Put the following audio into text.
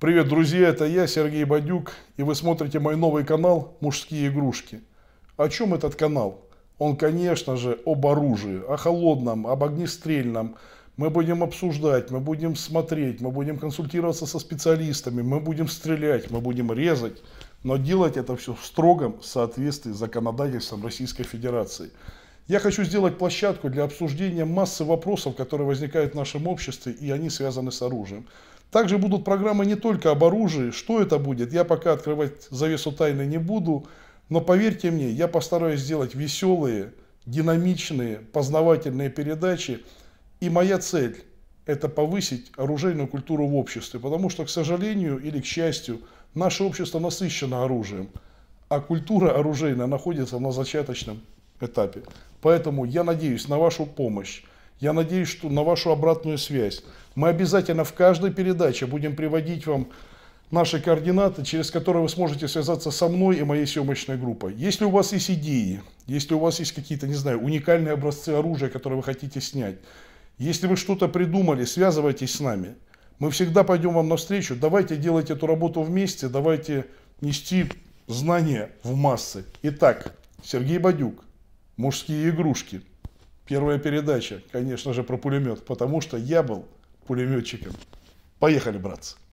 Привет, друзья, это я, Сергей Бадюк, и вы смотрите мой новый канал «Мужские игрушки». О чем этот канал? Он, конечно же, об оружии, о холодном, об огнестрельном. Мы будем обсуждать, мы будем смотреть, мы будем консультироваться со специалистами, мы будем стрелять, мы будем резать, но делать это все в строгом соответствии с законодательством Российской Федерации. Я хочу сделать площадку для обсуждения массы вопросов, которые возникают в нашем обществе, и они связаны с оружием. Также будут программы не только об оружии, что это будет, я пока открывать завесу тайны не буду, но поверьте мне, я постараюсь сделать веселые, динамичные, познавательные передачи, и моя цель – это повысить оружейную культуру в обществе, потому что, к сожалению или к счастью, наше общество насыщено оружием, а культура оружейная находится на зачаточном этапе. Поэтому я надеюсь на вашу помощь. Я надеюсь что на вашу обратную связь. Мы обязательно в каждой передаче будем приводить вам наши координаты, через которые вы сможете связаться со мной и моей съемочной группой. Если у вас есть идеи, если у вас есть какие-то, не знаю, уникальные образцы оружия, которые вы хотите снять, если вы что-то придумали, связывайтесь с нами. Мы всегда пойдем вам навстречу. Давайте делать эту работу вместе, давайте нести знания в массы. Итак, Сергей Бадюк, мужские игрушки – Первая передача, конечно же, про пулемет, потому что я был пулеметчиком. Поехали, братцы.